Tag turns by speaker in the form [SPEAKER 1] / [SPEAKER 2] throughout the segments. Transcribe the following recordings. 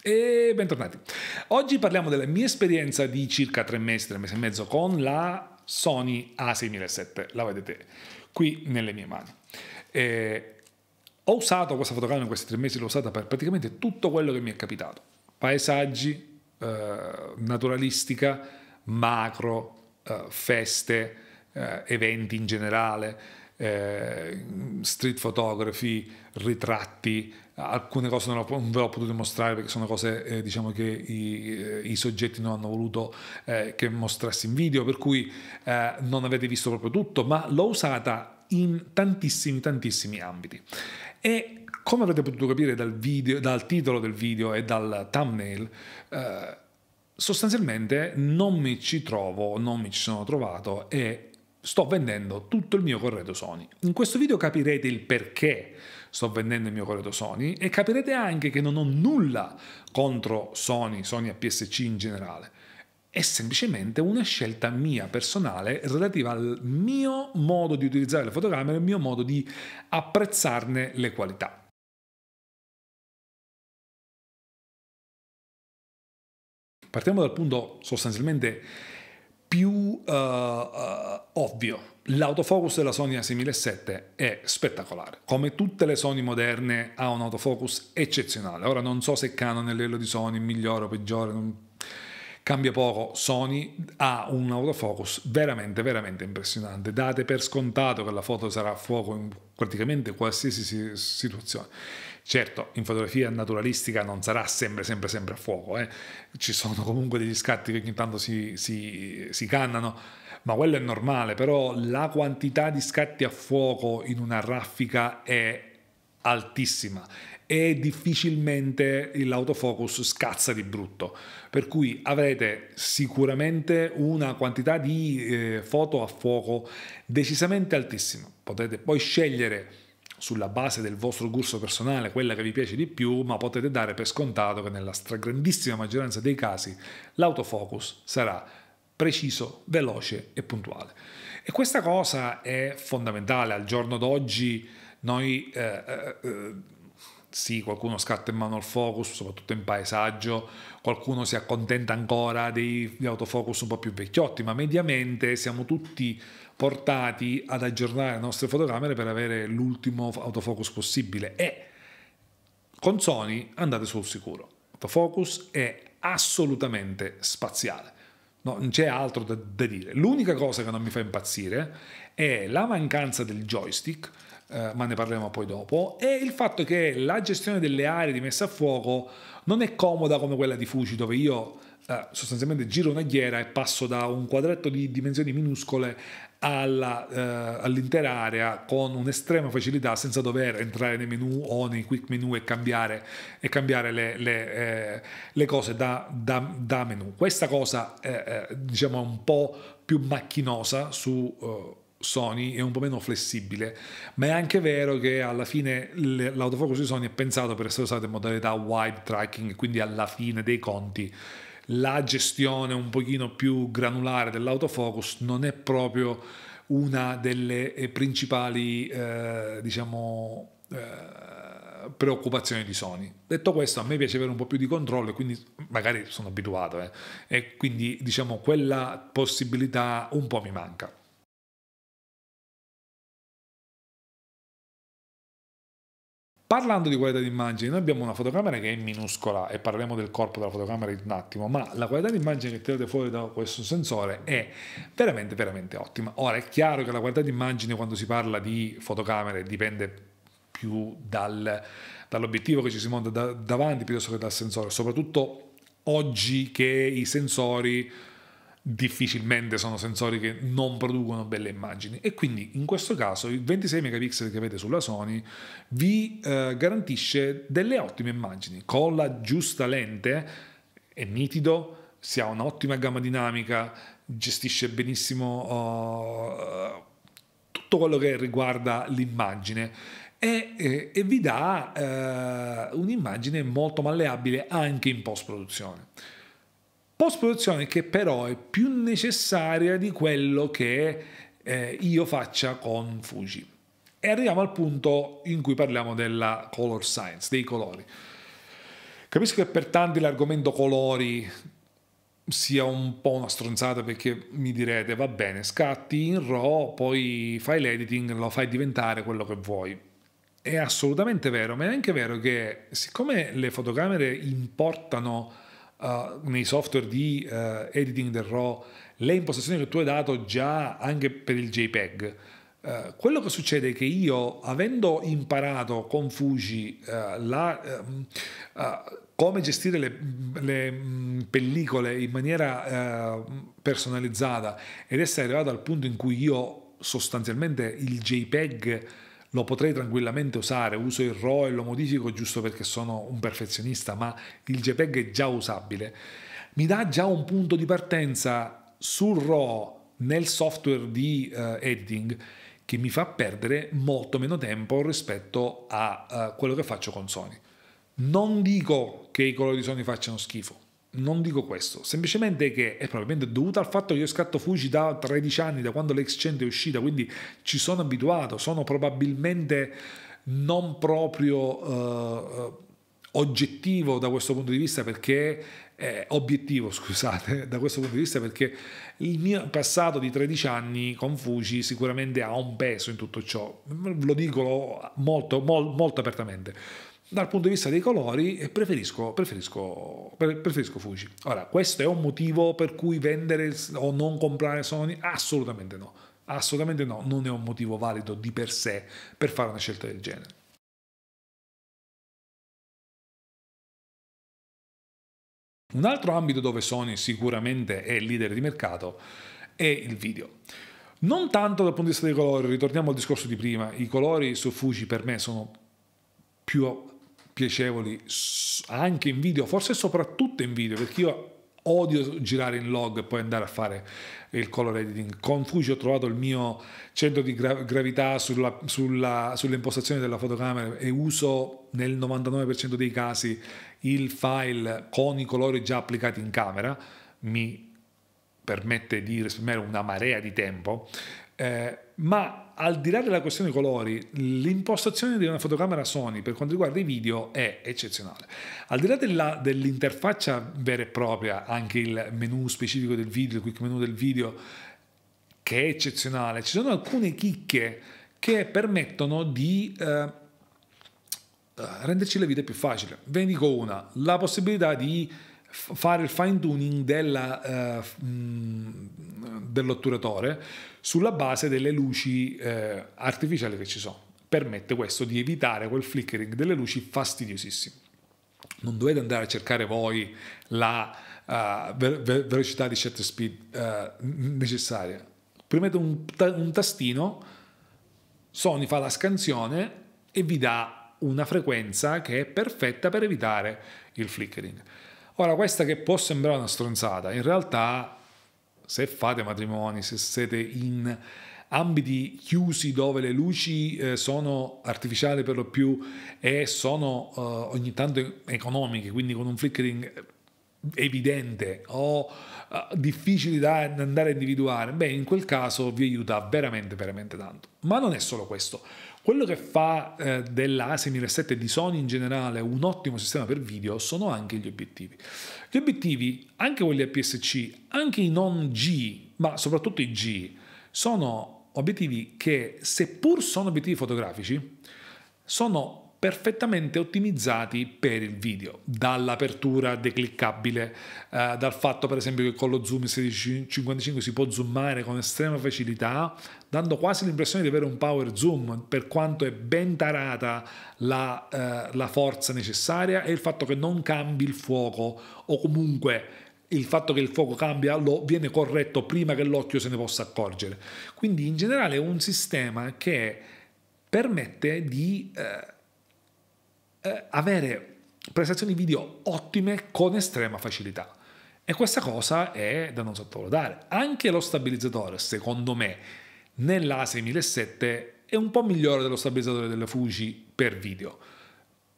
[SPEAKER 1] E bentornati. Oggi parliamo della mia esperienza di circa tre mesi, tre mesi e mezzo con la Sony A6007, la vedete qui nelle mie mani. E ho usato questa fotocamera in questi tre mesi, l'ho usata per praticamente tutto quello che mi è capitato. Paesaggi, eh, naturalistica, macro, eh, feste, eh, eventi in generale, eh, street photography, ritratti, alcune cose non, ho, non, ve l'ho potuto mostrare perché sono cose eh, diciamo che i, i, soggetti non hanno voluto eh, che mostrassi in video per cui eh, non avete visto proprio tutto ma l'ho usata in tantissimi tantissimi ambiti e come avrete potuto capire dal, video, dal titolo del video e dal thumbnail eh, sostanzialmente non mi ci trovo non mi ci sono trovato e sto vendendo tutto il mio corredo Sony in questo video capirete il perché sto vendendo il mio corredo Sony e capirete anche che non ho nulla contro Sony, Sony APS-C in generale. È semplicemente una scelta mia personale relativa al mio modo di utilizzare la fotocamera, al mio modo di apprezzarne le qualità. Partiamo dal punto sostanzialmente più uh, uh, ovvio. L'autofocus della Sony A6007 è spettacolare. Come tutte le Sony moderne ha un autofocus eccezionale. Ora non so se Canon è l'elo di Sony migliore o peggiore, non... cambia poco. Sony ha un autofocus veramente, veramente impressionante. Date per scontato che la foto sarà a fuoco in praticamente qualsiasi situazione Certo, in fotografia naturalistica non sarà sempre, sempre, sempre a fuoco, eh? ci sono comunque degli scatti che ogni tanto si, si, si cannano, ma quello è normale, però la quantità di scatti a fuoco in una raffica è altissima e difficilmente l'autofocus scazza di brutto. Per cui avrete sicuramente una quantità di eh, foto a fuoco decisamente altissima. Potete poi scegliere sulla base del vostro gusto personale quella che vi piace di più, ma potete dare per scontato che nella stragrandissima maggioranza dei casi l'autofocus sarà preciso, veloce e puntuale. E questa cosa è fondamentale al giorno d'oggi noi eh, eh, eh sì, qualcuno scatta in mano al focus, soprattutto in paesaggio, qualcuno si accontenta ancora degli autofocus un po' più vecchiotti, ma mediamente siamo tutti portati ad aggiornare le nostre fotocamere per avere l'ultimo autofocus possibile e con Sony andate sul sicuro. Autofocus è assolutamente spaziale. non c'è altro da, da dire. L'unica cosa che non mi fa impazzire è la mancanza del joystick eh, ma ne parleremo poi dopo, è il fatto che la gestione delle aree di messa a fuoco non è comoda come quella di Fuji, dove io eh, sostanzialmente giro una ghiera e passo da un quadretto di dimensioni minuscole alla, eh, all'intera area con un'estrema facilità senza dover entrare nei menu o nei quick menu e cambiare, e cambiare le, le, eh, le, cose da, da, da, menu. Questa cosa eh, diciamo è un po' più macchinosa su eh, Sony è un po' meno flessibile, ma è anche vero che alla fine l'autofocus di Sony è pensato per essere usato in modalità wide tracking, quindi alla fine dei conti la gestione un pochino più granulare dell'autofocus non è proprio una delle eh, principali, eh, diciamo, eh, preoccupazioni di Sony. Detto questo, a me piace avere un po' più di controllo e quindi magari sono abituato eh, e quindi diciamo quella possibilità un po' mi manca. Parlando di qualità d'immagine, noi abbiamo una fotocamera che è minuscola e parleremo del corpo della fotocamera in un attimo, ma la qualità d'immagine che tirate fuori da questo sensore è veramente veramente ottima. Ora è chiaro che la qualità d'immagine quando si parla di fotocamere dipende più dal, dall'obiettivo che ci si monta da, davanti piuttosto che dal sensore, soprattutto oggi che i sensori difficilmente sono sensori che non producono belle immagini e quindi in questo caso il 26 megapixel che avete sulla Sony vi eh, garantisce delle ottime immagini con la giusta lente è nitido si ha un'ottima gamma dinamica gestisce benissimo uh, tutto quello che riguarda l'immagine e, e, eh, e vi dà uh, un'immagine molto malleabile anche in post produzione Post-produzione che però è più necessaria di quello che eh, io faccia con Fuji. E arriviamo al punto in cui parliamo della color science, dei colori. Capisco che per tanti l'argomento colori sia un po' una stronzata perché mi direte va bene, scatti in RAW, poi fai l'editing, lo fai diventare quello che vuoi. È assolutamente vero, ma è anche vero che siccome le fotocamere importano Uh, nei software di uh, editing del RAW le impostazioni che tu hai dato già anche per il JPEG. Uh, quello che succede è che io, avendo imparato con Fuji uh, la, um, uh, come gestire le, le, mm, pellicole in maniera personalizzata ed essere arrivato al punto in cui io sostanzialmente il JPEG lo potrei tranquillamente usare, uso il RAW e lo modifico giusto perché sono un perfezionista, ma il JPEG è già usabile, mi dà già un punto di partenza sul RAW nel software di uh, eh, editing che mi fa perdere molto meno tempo rispetto a uh, quello che faccio con Sony. Non dico che i colori di Sony facciano schifo, non dico questo, semplicemente che è probabilmente dovuto al fatto che io scatto Fuji da 13 anni, da quando l'X100 è uscita, quindi ci sono abituato, sono probabilmente non proprio eh, oggettivo da questo punto di vista perché eh, obiettivo, scusate, da questo punto di vista perché il mio passato di 13 anni con Fuji sicuramente ha un peso in tutto ciò. Lo dico molto, mol, molto apertamente dal punto di vista dei colori preferisco, preferisco, preferisco Fuji. Ora, questo è un motivo per cui vendere o non comprare Sony? Assolutamente no, assolutamente no, non è un motivo valido di per sé per fare una scelta del genere. Un altro ambito dove Sony sicuramente è leader di mercato è il video. Non tanto dal punto di vista dei colori, ritorniamo al discorso di prima, i colori su Fuji per me sono più piacevoli anche in video, forse soprattutto in video, perché io odio girare in log e poi andare a fare il color editing. Con Fuji ho trovato il mio centro di gra gravità sulla, sulla, sulle impostazioni della fotocamera e uso nel 99% dei casi il file con i colori già applicati in camera. Mi permette di risparmiare una marea di tempo. Eh, ma al di là della questione dei colori, l'impostazione di una fotocamera Sony per quanto riguarda i video è eccezionale. Al di là della, dell'interfaccia vera e propria, anche il menu specifico del video, il quick menu del video, che è eccezionale, ci sono alcune chicche che permettono di... Eh, eh renderci la vita più facile. Ve ne dico una, la possibilità di fare il fine tuning della, uh, dell'otturatore sulla base delle luci uh, artificiali che ci sono. Permette questo di evitare quel flickering delle luci fastidiosissimo. Non dovete andare a cercare voi la uh, ve- ve- velocità di shutter speed necessaria. Premete un, ta- un tastino, Sony fa la scansione e vi dà una frequenza che è perfetta per evitare il flickering. Ora, questa che può sembrare una stronzata, in realtà se fate matrimoni, se siete in ambiti chiusi dove le luci eh, sono artificiali per lo più e sono eh, ogni tanto economiche, quindi con un flickering evidente o eh, difficili da andare a individuare, beh in quel caso vi aiuta veramente veramente tanto. Ma non è solo questo. Quello che fa eh, della A6007 e di Sony in generale un ottimo sistema per video sono anche gli obiettivi. Gli obiettivi, anche quelli APS-C, anche i non G, ma soprattutto i G, sono obiettivi che seppur sono obiettivi fotografici, sono perfettamente ottimizzati per il video, dall'apertura decliccabile, eh, dal fatto per esempio che con lo zoom 1655 si può zoomare con estrema facilità, dando quasi l'impressione di avere un power zoom per quanto è ben tarata la, eh, la forza necessaria e il fatto che non cambi il fuoco o comunque il fatto che il fuoco cambia lo viene corretto prima che l'occhio se ne possa accorgere. Quindi in generale è un sistema che permette di... Eh, eh, avere prestazioni video ottime con estrema facilità. E questa cosa è da non sottovalutare. Anche lo stabilizzatore, secondo me, nella 6007 è un po' migliore dello stabilizzatore delle Fuji per video.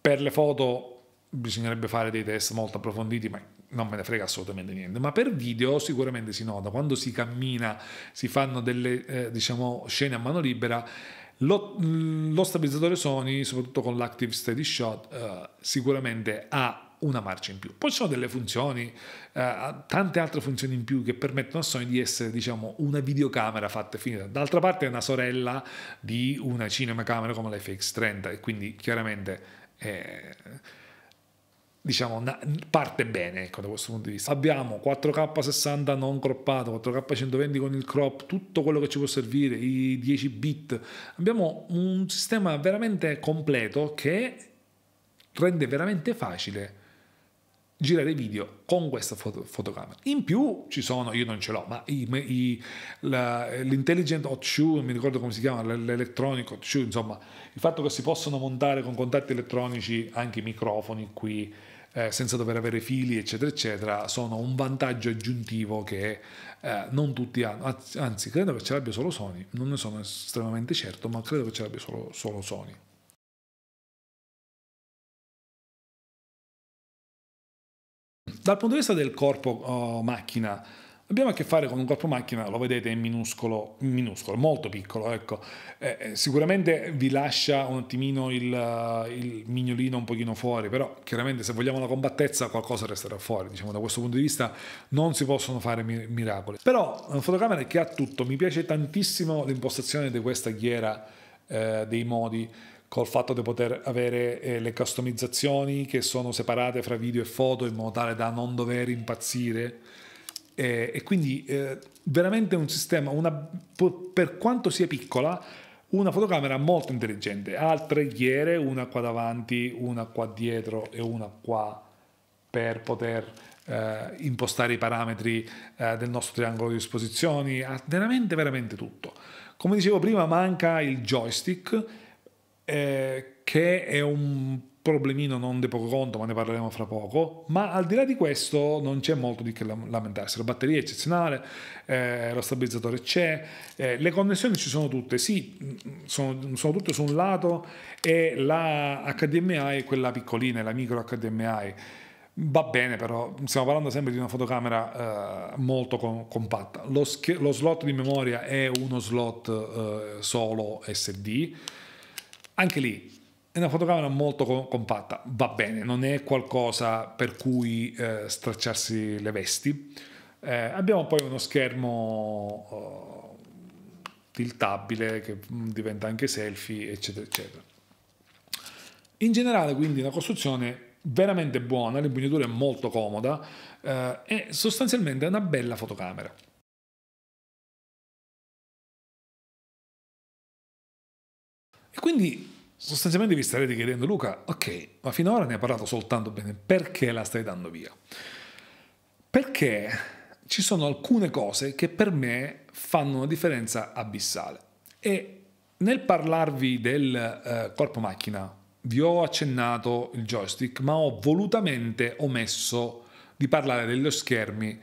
[SPEAKER 1] Per le foto bisognerebbe fare dei test molto approfonditi, ma non me ne frega assolutamente niente. Ma per video sicuramente si nota, quando si cammina, si fanno delle eh, diciamo, scene a mano libera, lo, mm, lo stabilizzatore Sony, soprattutto con l'Active Steady Shot, eh, sicuramente ha una marcia in più. Poi ci sono delle funzioni, eh, tante altre funzioni in più che permettono a Sony di essere, diciamo, una videocamera fatta e finita. D'altra parte è una sorella di una cinema camera come la FX30 e quindi chiaramente... Eh, diciamo, parte bene ecco, da questo punto di vista. Abbiamo 4K60 non croppato, 4K120 con il crop, tutto quello che ci può servire, i 10 bit. Abbiamo un sistema veramente completo che rende veramente facile girare video con questa foto, fotocamera. In più ci sono, io non ce l'ho, ma i, i, la, l'intelligent hot shoe, non mi ricordo come si chiama, l'electronic hot shoe, insomma, il fatto che si possono montare con contatti elettronici anche i microfoni qui, eh, senza dover avere fili, eccetera, eccetera, sono un vantaggio aggiuntivo che eh, non tutti hanno. Anzi, credo che ce l'abbia solo Sony, non ne sono estremamente certo, ma credo che ce l'abbia solo, solo Sony. Dal punto di vista del corpo oh, macchina, Abbiamo a che fare con un corpo macchina, lo vedete, è minuscolo, minuscolo molto piccolo, ecco. Eh, eh, sicuramente vi lascia un attimino il, eh, il, mignolino un pochino fuori, però chiaramente se vogliamo la combattezza qualcosa resterà fuori, diciamo da questo punto di vista non si possono fare miracoli. Però è una fotocamera che ha tutto, mi piace tantissimo l'impostazione di questa ghiera eh, dei modi col fatto di poter avere eh, le customizzazioni che sono separate fra video e foto in modo tale da non dover impazzire e, eh, e quindi eh, veramente un sistema, una, per quanto sia piccola, una fotocamera molto intelligente. Ha tre ghiere, una qua davanti, una qua dietro e una qua per poter eh, impostare i parametri eh, del nostro triangolo di esposizioni. Ha veramente, veramente tutto. Come dicevo prima, manca il joystick, eh, che è un problemino non di poco conto, ma ne parleremo fra poco. Ma al di là di questo non c'è molto di che lamentarsi. La batteria è eccezionale, eh, lo stabilizzatore c'è, eh, le connessioni ci sono tutte, sì, mm, sono, sono, tutte su un lato e la HDMI è quella piccolina, la micro HDMI. Va bene però, stiamo parlando sempre di una fotocamera eh, molto com- compatta. Lo, sch- lo, slot di memoria è uno slot eh, solo SD. Anche lì è una fotocamera molto compatta, va bene, non è qualcosa per cui eh, stracciarsi le vesti. Eh, abbiamo poi uno schermo eh, tiltabile che mm, diventa anche selfie, eccetera, eccetera. In generale, quindi, la costruzione veramente buona, l'impugnatura è molto comoda eh, e sostanzialmente è una bella fotocamera. E quindi Sostanzialmente vi starete chiedendo, Luca, ok, ma finora ne ha parlato soltanto bene, perché la stai dando via? Perché ci sono alcune cose che per me fanno una differenza abissale. E nel parlarvi del eh, corpo macchina vi ho accennato il joystick, ma ho volutamente omesso di parlare degli schermi,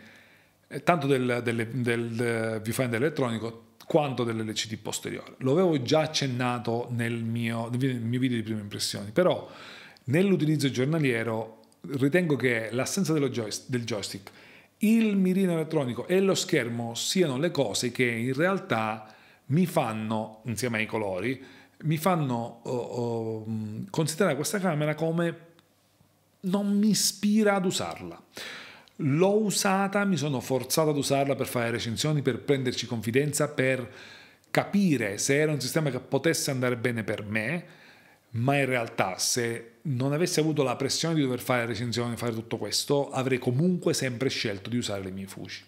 [SPEAKER 1] eh, tanto del, del, del, eh, del viewfinder elettronico, quanto dell'LCD posteriore. Lo avevo già accennato nel mio, nel mio video di prime impressioni, però nell'utilizzo giornaliero ritengo che l'assenza joyst del joystick, il mirino elettronico e lo schermo siano le cose che in realtà mi fanno, insieme ai colori, mi fanno oh, oh, considerare questa camera come non mi ispira ad usarla l'ho usata, mi sono forzato ad usarla per fare recensioni, per prenderci confidenza, per capire se era un sistema che potesse andare bene per me, ma in realtà se non avessi avuto la pressione di dover fare recensioni, fare tutto questo, avrei comunque sempre scelto di usare le mie fuci.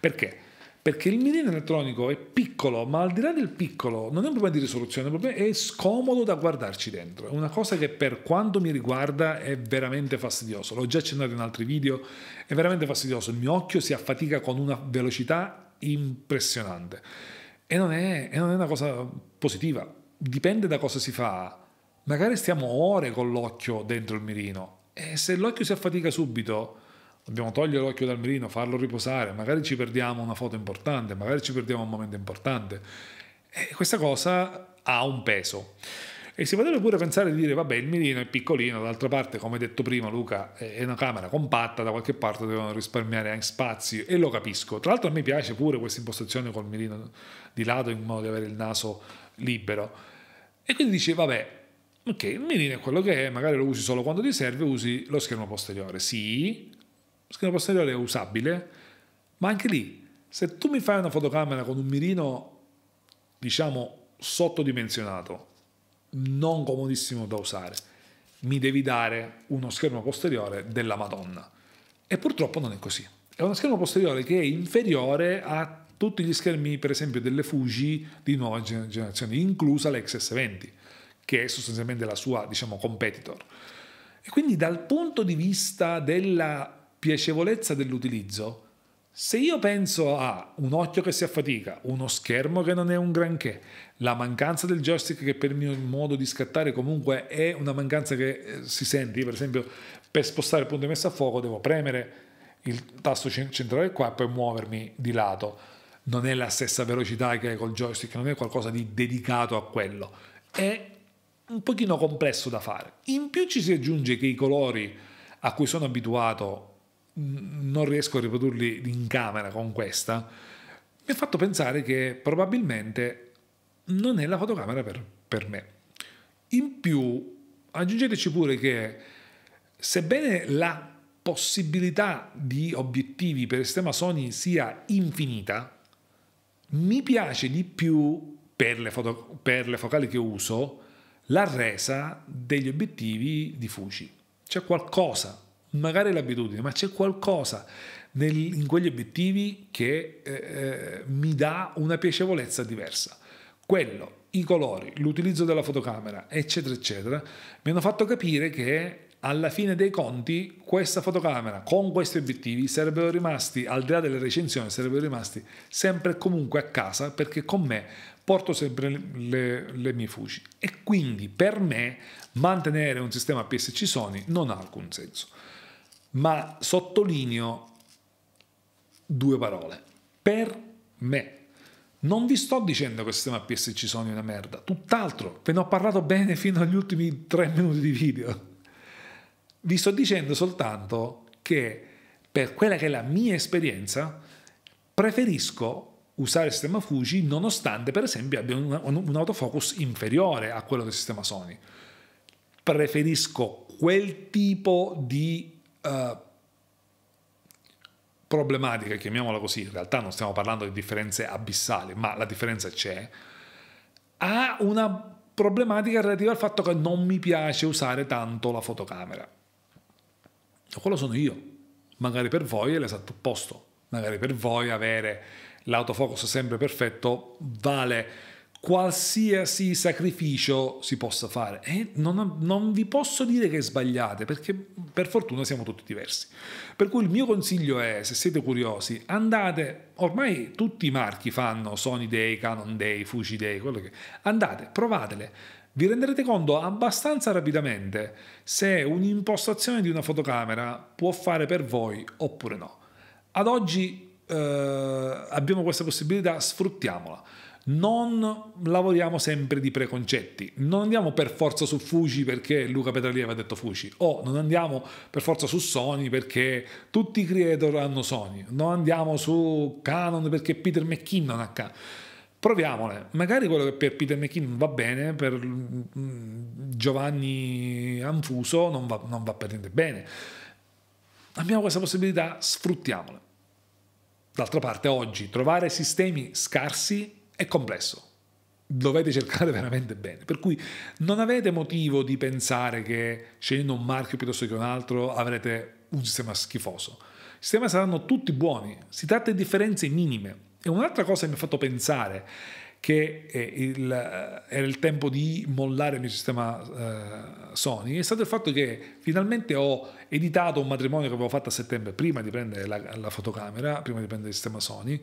[SPEAKER 1] Perché? perché il mirino elettronico è piccolo, ma al di là del piccolo non è un problema di risoluzione, è, è scomodo da guardarci dentro. È una cosa che per quanto mi riguarda è veramente fastidioso. L'ho già accennato in altri video, è veramente fastidioso. Il mio occhio si affatica con una velocità impressionante e non è, e non è una cosa positiva. Dipende da cosa si fa. Magari stiamo ore con l'occhio dentro il mirino e se l'occhio si affatica subito dobbiamo togliere l'occhio dal mirino, farlo riposare, magari ci perdiamo una foto importante, magari ci perdiamo un momento importante. E questa cosa ha un peso. E si potrebbe pure pensare di dire, vabbè, il mirino è piccolino, d'altra parte, come detto prima Luca, è una camera compatta, da qualche parte devono risparmiare anche spazi e lo capisco. Tra l'altro a me piace pure questa impostazione col mirino di lato in modo di avere il naso libero. E quindi dici, vabbè, ok, il mirino è quello che è, magari lo usi solo quando ti serve, usi lo schermo posteriore. Sì, schermo posteriore è usabile, ma anche lì, se tu mi fai una fotocamera con un mirino, diciamo, sottodimensionato, non comodissimo da usare, mi devi dare uno schermo posteriore della Madonna. E purtroppo non è così. È uno schermo posteriore che è inferiore a tutti gli schermi, per esempio, delle Fuji di nuova generazione, inclusa l'XS20, che è sostanzialmente la sua, diciamo, competitor. E quindi dal punto di vista della piacevolezza dell'utilizzo, se io penso a un occhio che si affatica, uno schermo che non è un granché, la mancanza del joystick che per il mio modo di scattare comunque è una mancanza che eh, si sente, io per esempio per spostare il punto di messa a fuoco devo premere il tasto centrale qua e poi muovermi di lato, non è la stessa velocità che hai col joystick, non è qualcosa di dedicato a quello, è un pochino complesso da fare. In più ci si aggiunge che i colori a cui sono abituato non riesco a riprodurli in camera con questa, mi ha fatto pensare che probabilmente non è la fotocamera per, per me. In più, aggiungeteci pure che sebbene la possibilità di obiettivi per il sistema Sony sia infinita, mi piace di più per le, foto, per le focali che uso la resa degli obiettivi di Fuji. C'è qualcosa magari l'abitudine, ma c'è qualcosa nel, in quegli obiettivi che eh, eh, mi dà una piacevolezza diversa. Quello, i colori, l'utilizzo della fotocamera, eccetera, eccetera, mi hanno fatto capire che alla fine dei conti questa fotocamera con questi obiettivi sarebbero rimasti, al di là delle recensioni, sarebbero rimasti sempre e comunque a casa perché con me porto sempre le, le mie fuci. E quindi per me mantenere un sistema PSC Sony non ha alcun senso ma sottolineo due parole. Per me. Non vi sto dicendo che il sistema PSC Sony è una merda, tutt'altro, ve ne ho parlato bene fino agli ultimi tre minuti di video. Vi sto dicendo soltanto che per quella che è la mia esperienza, preferisco usare il sistema Fuji nonostante per esempio abbia un, un autofocus inferiore a quello del sistema Sony. Preferisco quel tipo di eh, problematica, chiamiamola così, in realtà non stiamo parlando di differenze abissali, ma la differenza c'è, ha una problematica relativa al fatto che non mi piace usare tanto la fotocamera. Quello sono io. Magari per voi è l'esatto opposto. Magari per voi avere l'autofocus sempre perfetto vale qualsiasi sacrificio si possa fare. E non, non, vi posso dire che sbagliate, perché per fortuna siamo tutti diversi. Per cui il mio consiglio è, se siete curiosi, andate, ormai tutti i marchi fanno Sony Day, Canon Day, Fuji Day, quello che... Andate, provatele. Vi renderete conto abbastanza rapidamente se un'impostazione di una fotocamera può fare per voi oppure no. Ad oggi eh, abbiamo questa possibilità, sfruttiamola non lavoriamo sempre di preconcetti, non andiamo per forza su Fuji perché Luca Petralieva ha detto Fuji, o non andiamo per forza su Sony perché tutti i creator hanno Sony, non andiamo su Canon perché Peter McKinnon ha Canon. Proviamole, magari quello che per Peter McKinnon va bene, per mm, mm, Giovanni Anfuso non va, non va per niente bene. Abbiamo questa possibilità, sfruttiamola. D'altra parte oggi trovare sistemi scarsi è complesso. Dovete cercare veramente bene. Per cui non avete motivo di pensare che scegliendo un marchio piuttosto che un altro avrete un sistema schifoso. I sistemi saranno tutti buoni, si tratta di differenze minime. E un'altra cosa che mi ha fatto pensare che eh, il, eh, era il tempo di mollare il mio sistema eh, Sony è stato il fatto che finalmente ho editato un matrimonio che avevo fatto a settembre prima di prendere la, la fotocamera, prima di prendere il sistema Sony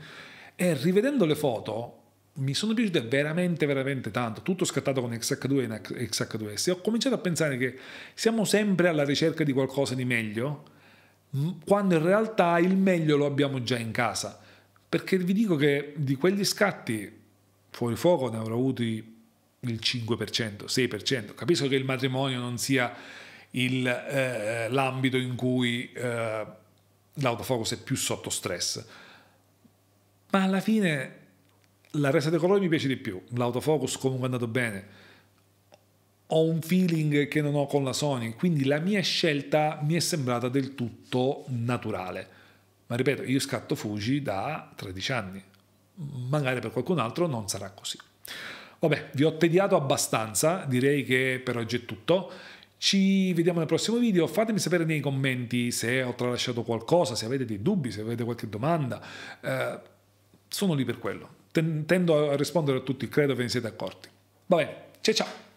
[SPEAKER 1] e rivedendo le foto mi sono piaciute veramente veramente tanto tutto scattato con XH2 e XH2S e ho cominciato a pensare che siamo sempre alla ricerca di qualcosa di meglio quando in realtà il meglio lo abbiamo già in casa perché vi dico che di quegli scatti fuori fuoco ne avrò avuti il 5% 6% capisco che il matrimonio non sia il, eh, l'ambito in cui eh, l'autofocus è più sotto stress ma alla fine la resa dei colori mi piace di più, l'autofocus comunque è andato bene. Ho un feeling che non ho con la Sony, quindi la mia scelta mi è sembrata del tutto naturale. Ma ripeto, io scatto Fuji da 13 anni. Magari per qualcun altro non sarà così. Vabbè, vi ho tediato abbastanza, direi che per oggi è tutto. Ci vediamo nel prossimo video, fatemi sapere nei commenti se ho tralasciato qualcosa, se avete dei dubbi, se avete qualche domanda. Eh, sono lì per quello tendo a rispondere a tutti, credo ve ne siete accorti. Va bene, ciao ciao!